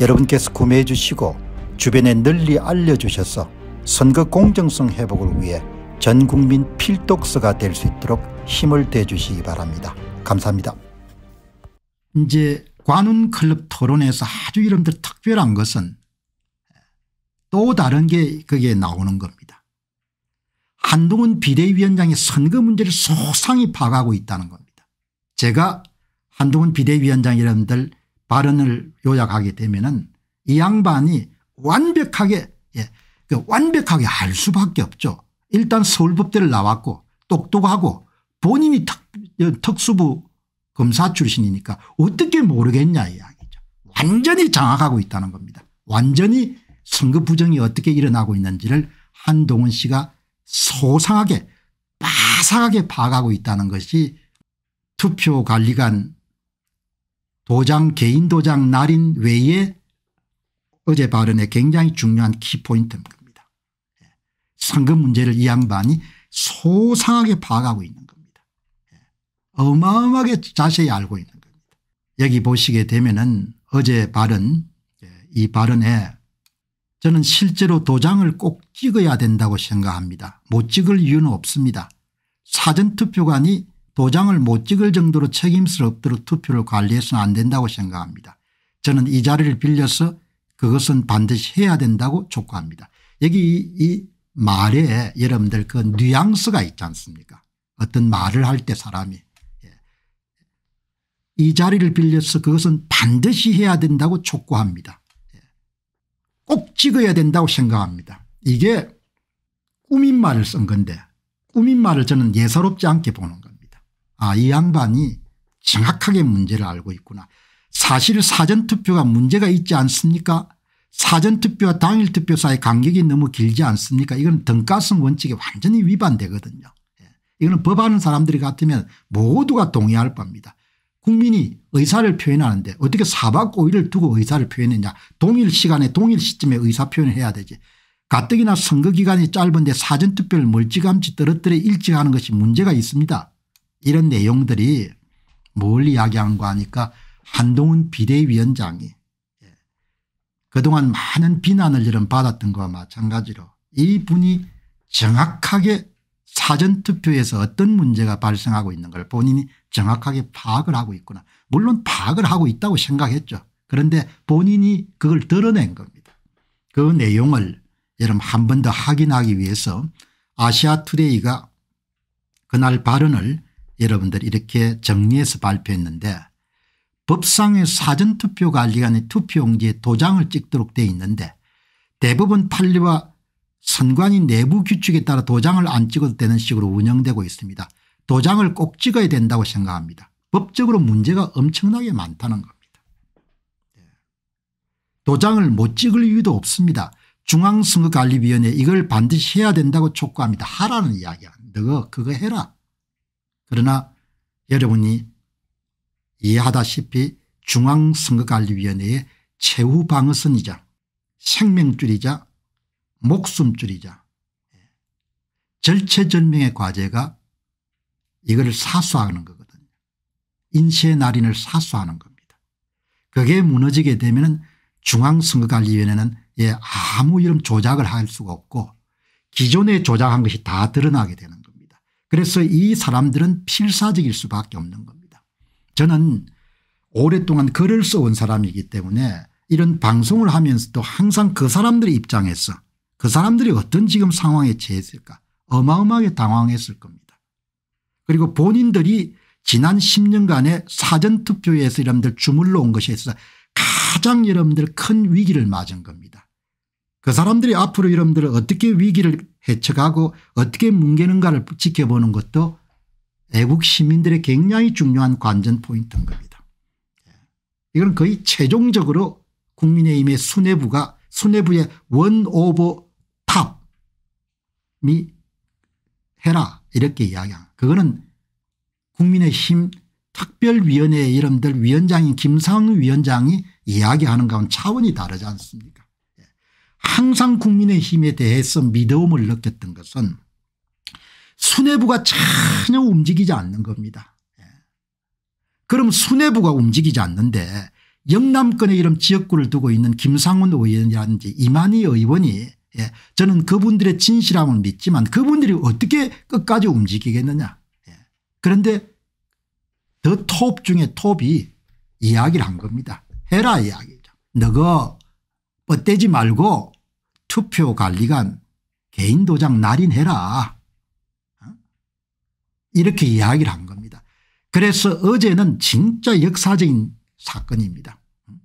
여러분께서 구매해 주시고 주변에 널리 알려주셔서 선거 공정성 회복을 위해 전국민 필독서가 될 수 있도록 힘을 대주시기 바랍니다. 감사합니다. 이제 관훈클럽 토론에서 아주 이름들 특별한 것은 또 다른 게 그게 나오는 겁니다. 한동훈 비대위원장이 선거 문제를 소상히 파악하고 있다는 겁니다. 제가 한동훈 비대위원장 여러분들 발언을 요약하게 되면은 이 양반이 완벽하게 예, 그 완벽하게 알 수밖에 없죠. 일단 서울법대를 나왔고 똑똑하고 본인이 특, 어, 특수부 검사 출신이니까 어떻게 모르겠냐 이야기죠. 완전히 장악하고 있다는 겁니다. 완전히 선거 부정이 어떻게 일어나고 있는지를 한동훈 씨가 소상하게 빠삭하게 파악하고 있다는 것이 투표 관리관 도장 개인 도장 날인 외에 어제 발언에 굉장히 중요한 키포인트입니다. 예. 상금 문제를 이 양반이 소상하게 파악하고 있는 겁니다. 예. 어마어마하게 자세히 알고 있는 겁니다. 여기 보시게 되면 은 어제 발언 예, 이 발언에 저는 실제로 도장을 꼭 찍어야 된다고 생각합니다. 못 찍을 이유는 없습니다. 사전투표관이 도장을 못 찍을 정도로 책임스럽도록 투표를 관리해서는 안 된다고 생각합니다. 저는 이 자리를 빌려서 그것은 반드시 해야 된다고 촉구합니다. 여기 이, 이 말에 여러분들 그 뉘앙스가 있지 않습니까 어떤 말을 할 때 사람이 예. 이 자리를 빌려서 그것은 반드시 해야 된다고 촉구합니다. 예. 꼭 찍어야 된다고 생각합니다. 이게 꾸민 말을 쓴 건데 꾸민 말을 저는 예사롭지 않게 보는 거예요. 아, 이 양반이 정확하게 문제를 알고 있구나. 사실 사전투표가 문제가 있지 않습니까 사전투표와 당일투표 사이 간격이 너무 길지 않습니까 이건 등가성 원칙에 완전히 위반되거든요. 예. 이거는 법하는 사람들이 같으면 모두가 동의할 겁니다. 국민이 의사를 표현하는데 어떻게 사박오일을 두고 의사를 표현했냐 동일 시간에 동일 시점에 의사 표현을 해야 되지 가뜩이나 선거기간이 짧은데 사전투표를 멀찌감치 떨어뜨려 일찍 하는 것이 문제가 있습니다. 이런 내용들이 뭘 이야기한 거 하니까 한동훈 비대위원장이 예, 그동안 많은 비난을 이런 받았던 것과 마찬가지로 이분이 정확하게 사전투표에서 어떤 문제가 발생하고 있는 걸 본인이 정확하게 파악을 하고 있구나. 물론 파악을 하고 있다고 생각했죠. 그런데 본인이 그걸 드러낸 겁니다. 그 내용을 여러분 한 번 더 확인하기 위해서 아시아투데이가 그날 발언을 여러분들 이렇게 정리해서 발표했는데 법상의 사전투표 관리관의 투표용지에 도장을 찍도록 되어 있는데 대부분 판례와 선관위 내부 규칙에 따라 도장을 안 찍어도 되는 식으로 운영되고 있습니다. 도장을 꼭 찍어야 된다고 생각합니다. 법적으로 문제가 엄청나게 많다는 겁니다. 예. 도장을 못 찍을 이유도 없습니다. 중앙선거관리위원회 이걸 반드시 해야 된다고 촉구합니다. 하라는 이야기야. 너가 그거 해라. 그러나 여러분이 이해하다시피 중앙선거관리위원회의 최후 방어선이자 생명줄이자 목숨줄이자 절체절명의 과제가 이걸 사수하는 거거든요. 인쇄 날인을 사수하는 겁니다. 그게 무너지게 되면 중앙선거관리위원회는 예, 아무 이런 조작을 할 수가 없고 기존에 조작한 것이 다 드러나게 되는 그래서 이 사람들은 필사적일 수밖에 없는 겁니다. 저는 오랫동안 글을 써온 사람이기 때문에 이런 방송을 하면서도 항상 그 사람들의 입장에서 그 사람들이 어떤 지금 상황에 처했을까 어마어마하게 당황했을 겁니다. 그리고 본인들이 지난 10년간의 사전투표에서 여러분들 주물러 온 것이 있어서 가장 여러분들 큰 위기를 맞은 겁니다. 그 사람들이 앞으로 여러분들을 어떻게 위기를 헤쳐가고 어떻게 뭉개는가를 지켜보는 것도 애국 시민들의 굉장히 중요한 관전 포인트인 겁니다. 예. 이건 거의 최종적으로 국민의힘의 수뇌부가 수뇌부의 원 오버 탑이 해라 이렇게 이야기한 그거는 국민의힘 특별위원회 이름들 위원장인 김상훈 위원장이 이야기하는 가운 차원이 다르지 않습니까 항상 국민의힘에 대해서 믿음을 느꼈던 것은 수뇌부가 전혀 움직이지 않는 겁니다. 예. 그럼 수뇌부가 움직이지 않는데 영남권에 이런 지역구를 두고 있는 김상훈 의원이라든지 이만희 의원이 예. 저는 그분들의 진실함을 믿지만 그분들이 어떻게 끝까지 움직이겠느냐. 예. 그런데 더 톱 중에 톱이 이야기를 한 겁니다. 해라 이야기죠. 너가 뻗대지 말고 투표관리관 개인도장 날인해라 어? 이렇게 이야기를 한 겁니다. 그래서 어제는 진짜 역사적인 사건입니다. 음.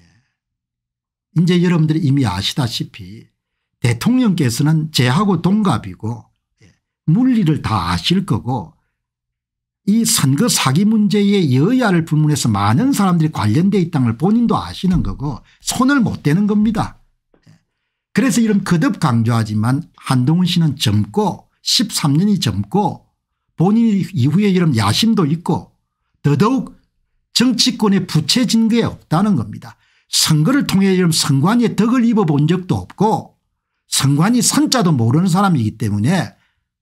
예. 이제 여러분들이 이미 아시다시피 대통령께서는 제하고 동갑이고 예, 물리를 다 아실 거고 이 선거 사기 문제에 여야를 불문해서 많은 사람들이 관련되어 있다는 걸 본인도 아시는 거고 손을 못 대는 겁니다. 그래서 이런 거듭 강조하지만 한동훈 씨는 젊고 13년이 젊고 본인 이후에 이런 야심도 있고 더더욱 정치권에 부채진 게 없다는 겁니다. 선거를 통해 이런 선관위의 덕을 입어본 적도 없고 선관위 선자도 모르는 사람이기 때문에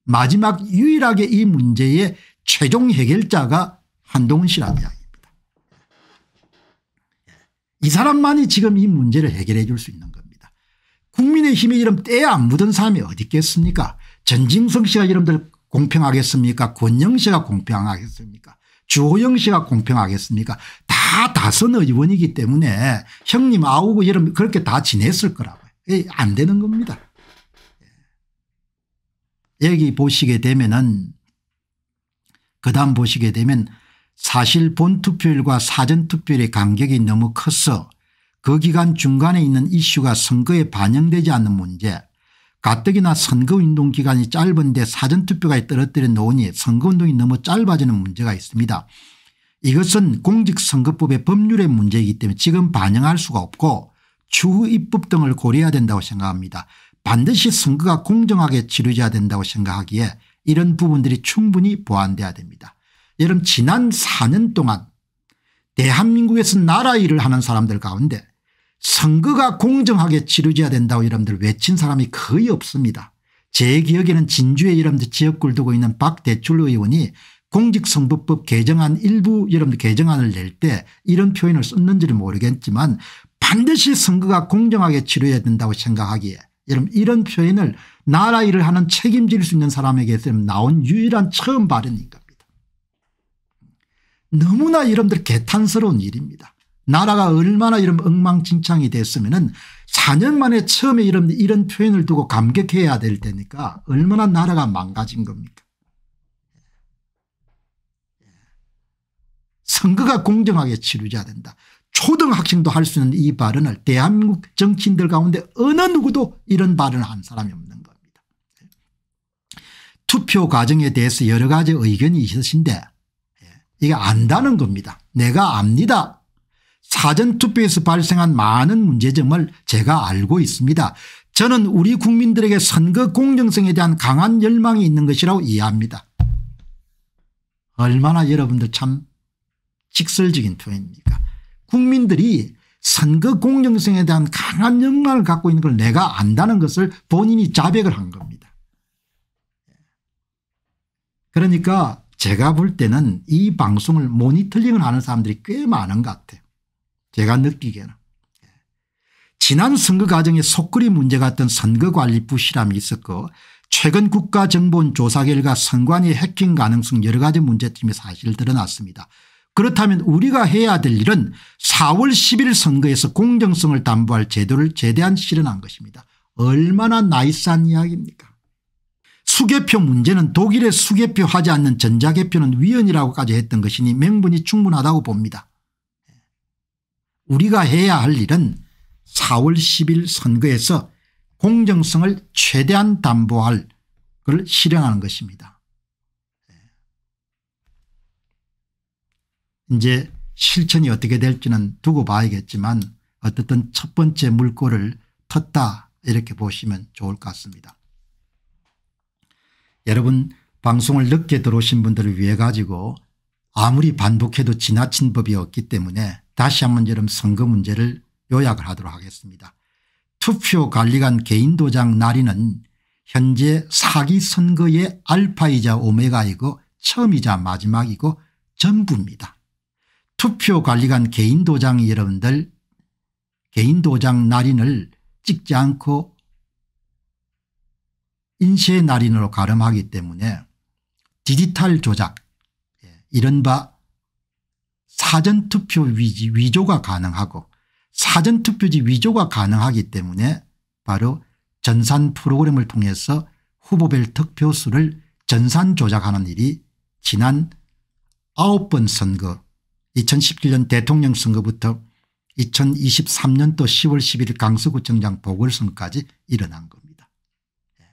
마지막 유일하게 이 문제에 최종 해결자가 한동훈 씨라는 이야기입니다. 이 사람만이 지금 이 문제를 해결해 줄 수 있는 겁니다. 국민의힘이 이런 때에 안 묻은 사람이 어디 있겠습니까 전진성 씨가 이름들 공평하겠습니까 권영 씨가 공평하겠습니까 주호영 씨가 공평하겠습니까 다 다선 의원이기 때문에 형님 아우고 이런 그렇게 다 지냈을 거라고요. 예, 안 되는 겁니다. 여기 예. 보시게 되면은 그다음 보시게 되면 사실 본투표율과 사전투표율의 간격이 너무 커서 그 기간 중간에 있는 이슈가 선거에 반영되지 않는 문제 가뜩이나 선거운동 기간이 짧은데 사전투표가 떨어뜨려 놓으니 선거운동이 너무 짧아지는 문제가 있습니다. 이것은 공직선거법의 법률의 문제이기 때문에 지금 반영할 수가 없고 추후 입법 등을 고려해야 된다고 생각합니다. 반드시 선거가 공정하게 치러져야 된다고 생각하기에 이런 부분들이 충분히 보완돼야 됩니다. 여러분 지난 4년 동안 대한민국에서 나라 일을 하는 사람들 가운데 선거가 공정하게 치러져야 된다고 여러분들 외친 사람이 거의 없습니다. 제 기억에는 진주에 여러분들 지역구를 두고 있는 박대출 의원이 공직선거법 개정안 일부 여러분들 개정안을 낼 때 이런 표현을 썼는지는 모르겠지만 반드시 선거가 공정하게 치러야 된다고 생각하기에 여러분 이런 표현을 나라 일을 하는 책임질 수 있는 사람에게 나온 유일한 처음 발언인 겁니다. 너무나 여러분들 개탄스러운 일입니다. 나라가 얼마나 이런 엉망진창이 됐으면 4년 만에 처음에 이런, 이런 표현을 두고 감격해야 될 테니까 얼마나 나라가 망가진 겁니까 선거가 공정하게 치르자 된다. 초등학생도 할 수 있는 이 발언을 대한민국 정치인들 가운데 어느 누구도 이런 발언을 한 사람이 없는 겁니다. 투표 과정에 대해서 여러 가지 의견이 있으신데 예, 이게 안다는 겁니다. 내가 압니다. 사전투표에서 발생한 많은 문제점을 제가 알고 있습니다. 저는 우리 국민들에게 선거 공정성에 대한 강한 열망이 있는 것이라고 이해합니다. 얼마나 여러분들 참 직설적인 표현입니까 국민들이 선거 공정성에 대한 강한 역량을 갖고 있는 걸 내가 안다는 것을 본인이 자백을 한 겁니다. 그러니까 제가 볼 때는 이 방송을 모니터링을 하는 사람들이 꽤 많은 것 같아요. 제가 느끼기에는. 지난 선거 과정에 속거리 문제 같은 선거관리 부실함이 있었고 최근 국가정보원 조사 결과 선관위 해킹 가능성 여러 가지 문제점이 사실 드러났습니다. 그렇다면 우리가 해야 될 일은 4월 10일 선거에서 공정성을 담보할 제도를 제대한 실현한 것입니다. 얼마나 나이스한 이야기입니까 수개표 문제는 독일의 수개표 하지 않는 전자개표는 위헌이라고까지 했던 것이니 명분이 충분하다고 봅니다. 우리가 해야 할 일은 4월 10일 선거에서 공정성을 최대한 담보할 것을 실행하는 것입니다. 이제 실천이 어떻게 될지는 두고 봐야겠지만 어떻든첫 번째 물꼬를 텄다 이렇게 보시면 좋을 것 같습니다. 여러분 방송을 늦게 들어오신 분들을 위해 가지고 아무리 반복해도 지나친 법이 없기 때문에 다시 한 번 여러분 선거 문제를 요약을 하도록 하겠습니다. 투표 관리관 개인도장 날인은 현재 사기 선거의 알파이자 오메가이고 처음이자 마지막이고 전부입니다. 투표관리관 개인도장 여러분들 개인도장 날인을 찍지 않고 인쇄 날인으로 가름하기 때문에 디지털 조작 예, 이른바 사전투표 위조가 가능하고 사전투표지 위조가 가능하기 때문에 바로 전산 프로그램을 통해서 후보별 득표수를 전산 조작하는 일이 지난 9번 선거 2017년 대통령 선거부터 2023년도 10월 11일 강서구청장 보궐선까지 일어난 겁니다. 예.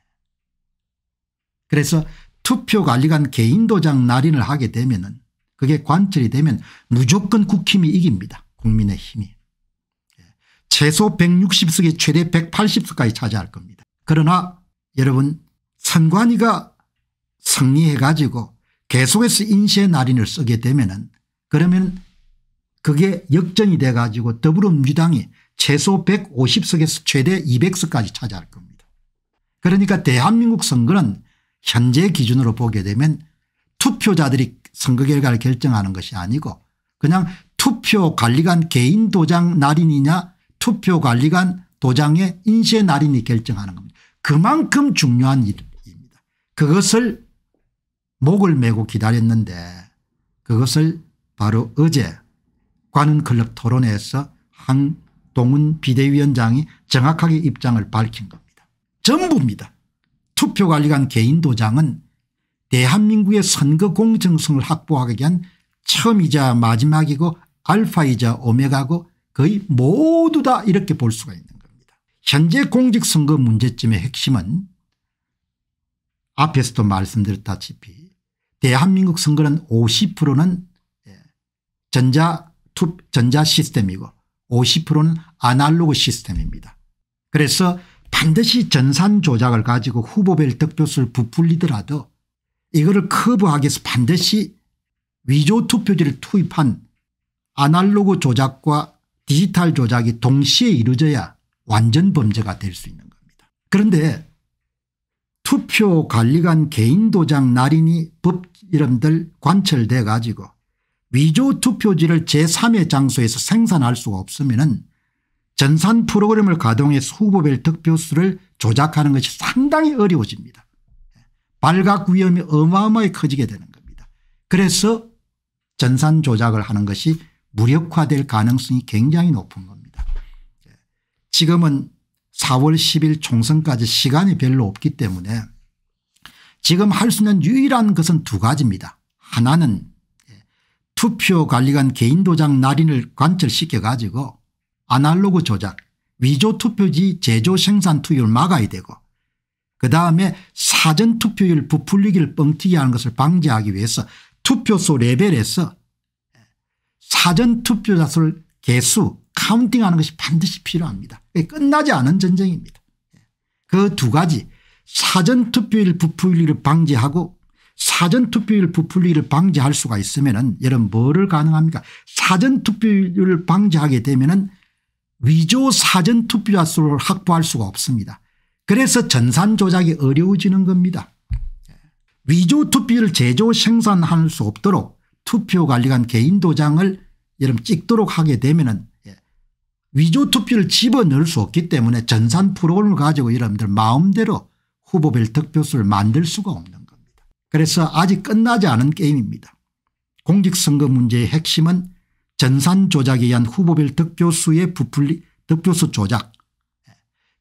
그래서 투표관리관 개인도장 날인을 하게 되면 은 그게 관철이 되면 무조건 국힘이 이깁니다. 국민의 힘이. 예. 최소 1 6 0석에 최대 180석까지 차지할 겁니다. 그러나 여러분 선관위가 승리해 가지고 계속해서 인쇄 날인을 쓰게 되면 은 그러면 그게 역전이 돼 가지고 더불어민주당이 최소 150석에서 최대 200석까지 차지할 겁니다. 그러니까 대한민국 선거는 현재 기준으로 보게 되면 투표자들이 선거 결과를 결정하는 것이 아니고 그냥 투표관리관 개인 도장 날인이냐 투표관리관 도장의 인쇄 날인이 결정하는 겁니다. 그만큼 중요한 일입니다. 그것을 목을 메고 기다렸는데 그것을 바로 어제 관훈클럽 토론회에서 한동훈 비대위원장이 정확하게 입장을 밝힌 겁니다. 전부입니다. 투표관리관 개인도장은 대한민국의 선거 공정성을 확보하기 위한 처음이자 마지막이고 알파이자 오메가고 거의 모두 다 이렇게 볼 수가 있는 겁니다. 현재 공직선거 문제점의 핵심은 앞에서도 말씀드렸다시피 대한민국 선거는 50%는 전자 투, 전자 시스템이고 50%는 아날로그 시스템입니다. 그래서 반드시 전산 조작을 가지고 후보별 득표수를 부풀리더라도 이거를 커버하기 위해서 반드시 위조 투표지를 투입한 아날로그 조작과 디지털 조작이 동시에 이루어져야 완전 범죄가 될 수 있는 겁니다. 그런데 투표관리관 개인도장 날인이 법 이름들 관철돼 가지고 위조 투표지를 제3의 장소에서 생산할 수가 없으면 전산 프로그램을 가동해서 후보별 득표수를 조작하는 것이 상당히 어려워집니다. 발각 위험이 어마어마하게 커지게 되는 겁니다. 그래서 전산 조작을 하는 것이 무력화될 가능성이 굉장히 높은 겁니다. 지금은 4월 10일 총선까지 시간이 별로 없기 때문에 지금 할 수 있는 유일한 것은 두 가지입니다. 하나는 투표관리관 개인도장 날인을 관철시켜 가지고 아날로그 조작 위조투표지 제조 생산 투율 막아야 되고 그 다음에 사전투표율 부풀리기를 뻥튀기 하는 것을 방지하기 위해서 투표소 레벨에서 사전투표자 수를 개수 카운팅하는 것이 반드시 필요합니다. 끝나지 않은 전쟁입니다. 그 두 가지 사전투표율 부풀리기를 방지하고 사전투표율 부풀리기를 방지할 수가 있으면 은 여러분 뭐를 가능합니까 사전투표율을 방지하게 되면 은 위조 사전투표자 수를 확보할 수가 없습니다. 그래서 전산 조작이 어려워지는 겁니다. 위조 투표를 제조 생산할 수 없도록 투표관리관 개인 도장을 여러분 찍도록 하게 되면 은 예, 위조 투표를 집어넣을 수 없기 때문에 전산 프로그램을 가지고 여러분들 마음대로 후보별 득표수를 만들 수가 없는 그래서 아직 끝나지 않은 게임입니다. 공직선거 문제의 핵심은 전산 조작에 의한 후보별 득표수의 부풀리 득표수 조작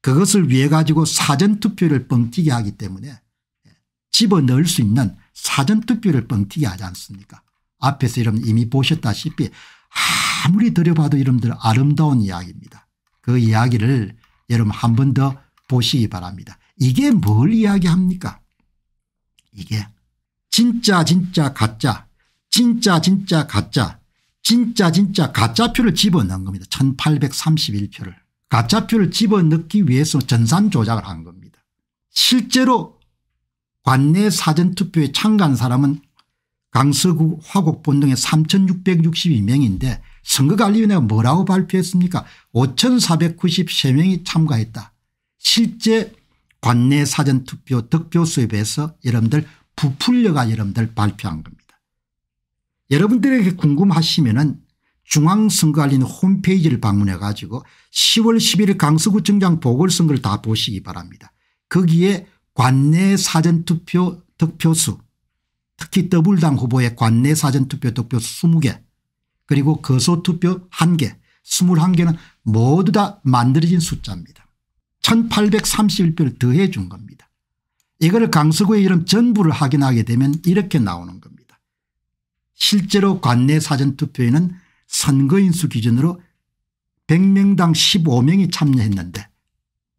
그것을 위해 가지고 사전투표를 뻥튀기 하기 때문에 집어넣을 수 있는 사전투표를 뻥튀기 하지 않습니까 앞에서 여러분 이미 보셨다시피 아무리 들여봐도 여러분들 아름다운 이야기입니다. 그 이야기를 여러분 한 번 더 보시기 바랍니다. 이게 뭘 이야기합니까 이게 진짜 진짜 가짜 진짜 진짜 가짜 진짜 진짜 가짜표를 집어넣은 겁니다. 1831표를. 가짜표를 집어넣기 위해서 전산 조작을 한 겁니다. 실제로 관내 사전투표에 참가한 사람은 강서구 화곡본 동에 3662명인데 선거관리위원회가 뭐라고 발표했습니까 5493명이 참가했다. 실제 관내 사전투표 득표 수입에서 여러분들 부풀려가 여러분들 발표한 겁니다. 여러분들에게 궁금하시면 은 중앙선거관리 홈페이지를 방문해 가지고 10월 11일 강서구청장 보궐선거를 다 보시기 바랍니다. 거기에 관내 사전투표 득표수 특히 더블당 후보의 관내 사전투표 득표수 20개 그리고 거소투표 1개 21개는 모두 다 만들어진 숫자입니다. 1831표를 더해 준 겁니다. 이걸 강서구의 이름 전부를 확인하게 되면 이렇게 나오는 겁니다. 실제로 관내 사전투표에는 선거인수 기준으로 100명당 15명이 참여했는데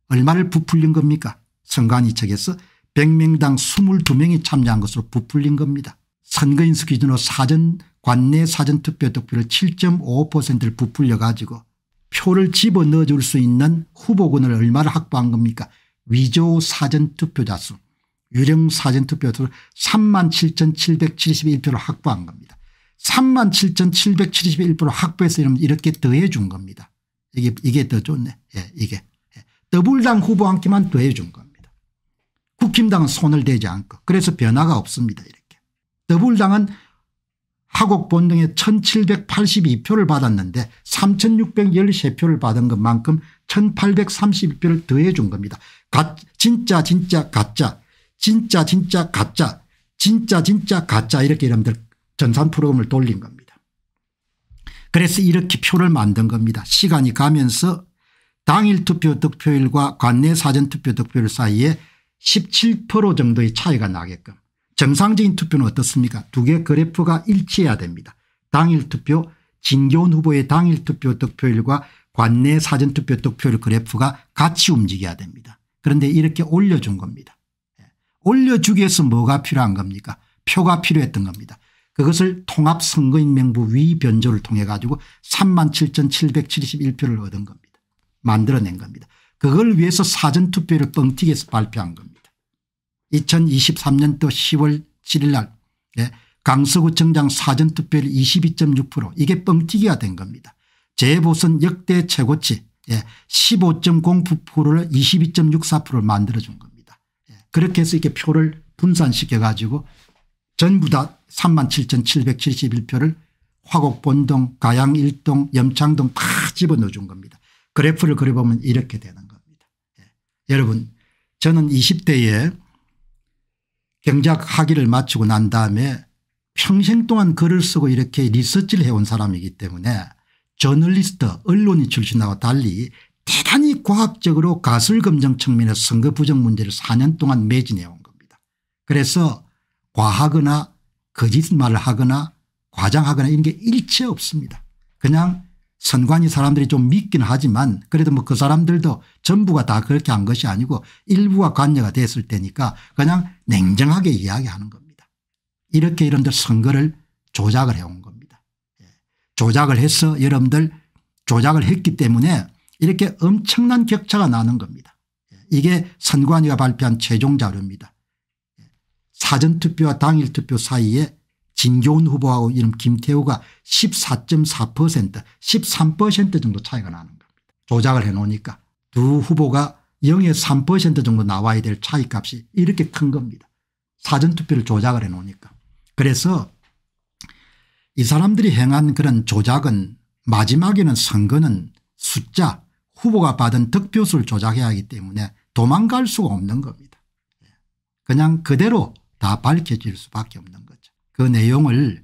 얼마를 부풀린 겁니까 선관위 측에서 100명당 22명이 참여한 것으로 부풀린 겁니다. 선거인수 기준으로 사전 관내 사전투표 득표를 7.5%를 부풀려 가지고 표를 집어넣어 줄 수 있는 후보군을 얼마나 확보한 겁니까 위조 사전투표자 수 유령 사전투표 수 3만 7,771표를 확보한 겁니다. 3만 7,771표를 확보해서 이렇게 더해 준 겁니다. 이게 이게 더 좋네. 예, 이게. 예. 더불당 후보 한 끼만 더해 준 겁니다. 국힘당은 손을 대지 않고 그래서 변화가 없습니다. 이렇게. 더불당은 파곡본 등에 1782표를 받았는데 3613표를 받은 것만큼 1832표를 더해 준 겁니다. 진짜 진짜 가짜 진짜 진짜 가짜 진짜 진짜 가짜 이렇게 여러분들 전산 프로그램을 돌린 겁니다. 그래서 이렇게 표를 만든 겁니다. 시간이 가면서 당일 투표 득표율과 관내 사전 투표 득표율 사이에 17% 정도의 차이가 나게끔 정상적인 투표는 어떻습니까 두 개 그래프가 일치해야 됩니다. 당일 투표 진교훈 후보의 당일 투표 득표율과 관내 사전투표 득표율 그래프가 같이 움직여야 됩니다. 그런데 이렇게 올려준 겁니다. 예. 올려주기 위해서 뭐가 필요한 겁니까 표가 필요했던 겁니다. 그것을 통합선거인명부 위변조를 통해 가지고 37,771표를 얻은 겁니다. 만들어낸 겁니다. 그걸 위해서 사전투표를 뻥튀기해서 발표한 겁니다. 2023년도 10월 7일 날 예, 강서구청장 사전투표율 22.6% 이게 뻥튀기가 된 겁니다. 재보선 역대 최고치 15.09%를 예, 22.64%를 만들어준 겁니다. 예, 그렇게 해서 이렇게 표를 분산시켜 가지고 전부 다 37,771표를 화곡 본동 가양 1동 염창동 다 집어넣어 준 겁니다. 그래프를 그려보면 이렇게 되는 겁니다. 예. 여러분 저는 20대에 경제학 학위를 마치고 난 다음에 평생 동안 글을 쓰고 이렇게 리서치를 해온 사람이기 때문에 저널리스트 언론이 출신하고 달리 대단히 과학적으로 가설검증 측면에서 선거 부정 문제를 4년 동안 매진해 온 겁니다. 그래서 과하거나 거짓말을 하거나 과장하거나 이런 게 일체 없습니다. 그냥 선관위 사람들이 좀 믿긴 하지만 그래도 뭐 그 사람들도 전부가 다 그렇게 한 것이 아니고 일부가 관여가 됐을 테니까 그냥 냉정하게 이야기하는 겁니다. 이렇게 여러분들 선거를 조작을 해온 겁니다. 예. 조작을 해서 여러분들 조작을 했기 때문에 이렇게 엄청난 격차가 나는 겁니다. 예. 이게 선관위가 발표한 최종 자료입니다. 예. 사전투표와 당일투표 사이에 진교훈 후보하고 이름 김태우가 14.4% 13% 정도 차이가 나는 겁니다. 조작을 해놓으니까 두 후보가 0에 3% 정도 나와야 될 차이값이 이렇게 큰 겁니다. 사전투표를 조작을 해놓으니까. 그래서 이 사람들이 행한 그런 조작은 마지막에는 선거는 숫자 후보가 받은 득표수를 조작해야 하기 때문에 도망갈 수가 없는 겁니다. 예. 그냥 그대로 다 밝혀질 수밖에 없는 겁니다. 그 내용을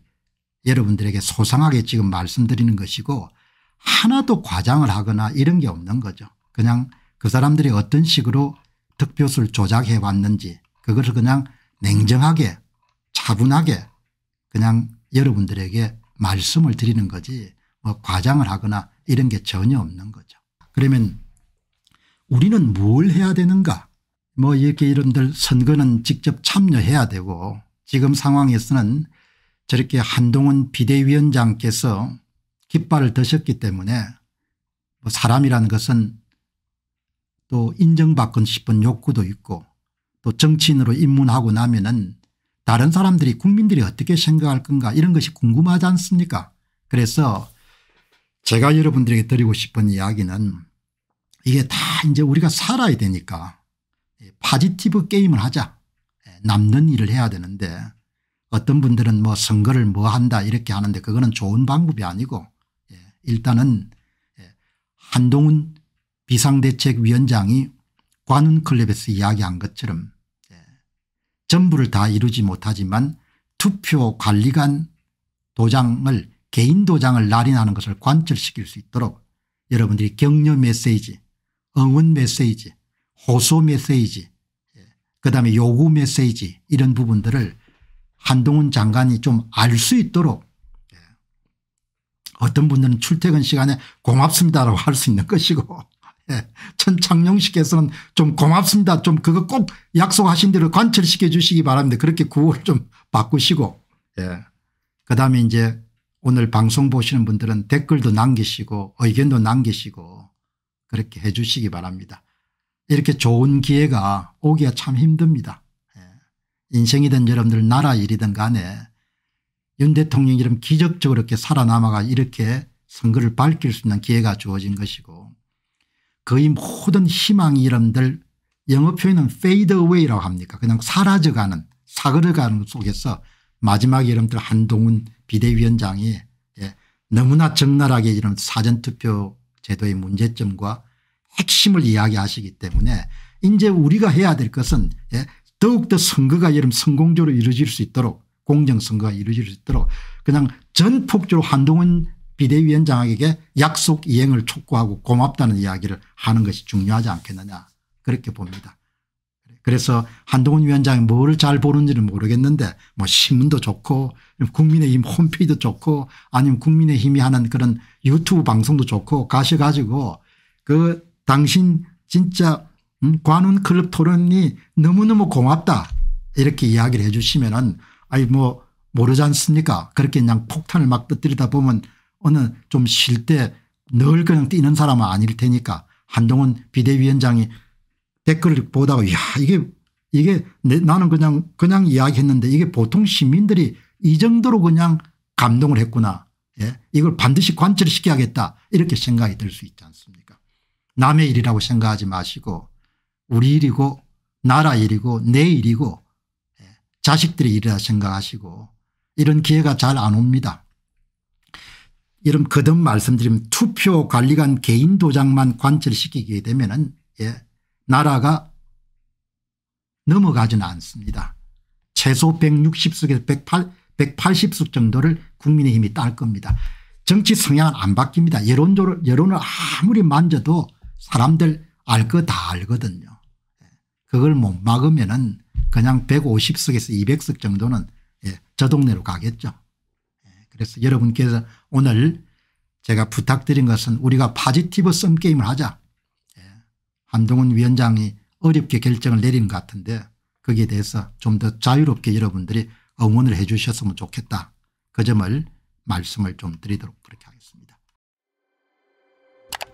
여러분들에게 소상하게 지금 말씀드리는 것이고 하나도 과장을 하거나 이런 게 없는 거죠. 그냥 그 사람들이 어떤 식으로 득표수를 조작해 왔는지 그것을 그냥 냉정하게 차분하게 그냥 여러분들에게 말씀을 드리는 거지 뭐 과장을 하거나 이런 게 전혀 없는 거죠. 그러면 우리는 뭘 해야 되는가 뭐 이렇게 이런들 선거는 직접 참여해야 되고 지금 상황에서는 저렇게 한동훈 비대위원장께서 깃발을 드셨기 때문에 뭐 사람이라는 것은 또인정받고 싶은 욕구도 있고 또 정치인으로 입문하고 나면은 다른 사람들이 국민들이 어떻게 생각할 건가 이런 것이 궁금하지 않습니까 그래서 제가 여러분들에게 드리고 싶은 이야기는 이게 다 이제 우리가 살아야 되니까 파지티브 예, 게임을 하자 남는 일을 해야 되는데 어떤 분들은 뭐 선거를 뭐 한다 이렇게 하는데 그거는 좋은 방법이 아니고 예, 일단은 예, 한동훈 비상대책위원장이 관훈클럽에서 이야기한 것처럼 예, 전부를 다 이루지 못하지만 투표 관리관 도장을 개인 도장을 날인하는 것을 관철시킬 수 있도록 여러분들이 격려 메시지, 응원 메시지, 호소 메시지 그다음에 요구 메시지 이런 부분들을 한동훈 장관이 좀 알 수 있도록 예, 어떤 분들은 출퇴근 시간에 고맙습니다라고 할 수 있는 것이고 예, 천창룡 씨께서는 좀 고맙습니다 좀 그거 꼭 약속하신 대로 관철시켜 주시기 바랍니다 그렇게 구호를 좀 바꾸시고 예. 그다음에 이제 오늘 방송 보시는 분들은 댓글도 남기시고 의견도 남기시고 그렇게 해 주시기 바랍니다. 이렇게 좋은 기회가 오기가 참 힘듭니다. 예. 인생이든 여러분들 나라 일이든 간에 윤 대통령처럼 기적적으로 이렇게 살아남아가 이렇게 선거를 밝힐 수 있는 기회가 주어진 것이고 거의 모든 희망이 여러분들 영어 표현은 fade away라고 합니까 그냥 사라져가는 사그러가는 속에서 마지막에 여러분들 한동훈 비대위원장이 예, 너무나 적나라하게 이런 사전투표 제도의 문제점과 핵심을 이야기하시기 때문에 이제 우리가 해야 될 것은 예, 더욱더 선거가 이런 성공적으로 이루어질 수 있도록 공정선거가 이루어질 수 있도록 그냥 전폭적으로 한동훈 비대위원장에게 약속 이행을 촉구하고 고맙다는 이야기를 하는 것이 중요하지 않겠느냐 그렇게 봅니다. 그래서 한동훈 위원장이 뭐를 잘 보는지는 모르겠는데 뭐 신문도 좋고 국민의힘 홈페이지도 좋고 아니면 국민의힘이 하는 그런 유튜브 방송도 좋고 가셔가지고 그 당신 진짜 음, 관훈 클럽 토론이 너무너무 고맙다 이렇게 이야기를 해 주시면 은 아니 뭐 모르지 않습니까 그렇게 그냥 폭탄을 막뜯뜨리다 보면 어느 좀 쉴 때 늘 그냥 뛰는 사람은 아닐 테니까 한동훈 비대위원장이 댓글을 보다가 야 이게 이게 내, 나는 그냥 그냥 이야기했는데 이게 보통 시민들이 이 정도로 그냥 감동을 했구나 예? 이걸 반드시 관철시켜야겠다 이렇게 생각이 들 수 있지 않습니까 남의 일이라고 생각하지 마시고 우리 일이고 나라 일이고 내 일이고 예, 자식들의 일이라 생각하시고 이런 기회가 잘 안 옵니다. 이런 거듭 말씀드리면 투표 관리관 개인 도장만 관철시키게 되면은 예, 나라가 넘어가지는 않습니다. 최소 160석에서 1 0 180석 정도를 국민의힘이 딸 겁니다. 정치 성향은 안 바뀝니다. 여론조를, 여론을 아무리 만져도 사람들 알 거 다 알거든요. 예. 그걸 못 막으면은 그냥 150석에서 200석 정도는 예, 저 동네로 가겠죠. 예. 그래서 여러분께서 오늘 제가 부탁드린 것은 우리가 파지티브 썸게임을 하자. 한동훈 위원장이 어렵게 결정을 내린 것 같은데 거기에 대해서 좀 더 자유롭게 여러분들이 응원을 해 주셨으면 좋겠다. 그 점을 말씀을 좀 드리도록 그렇게 하겠습니다.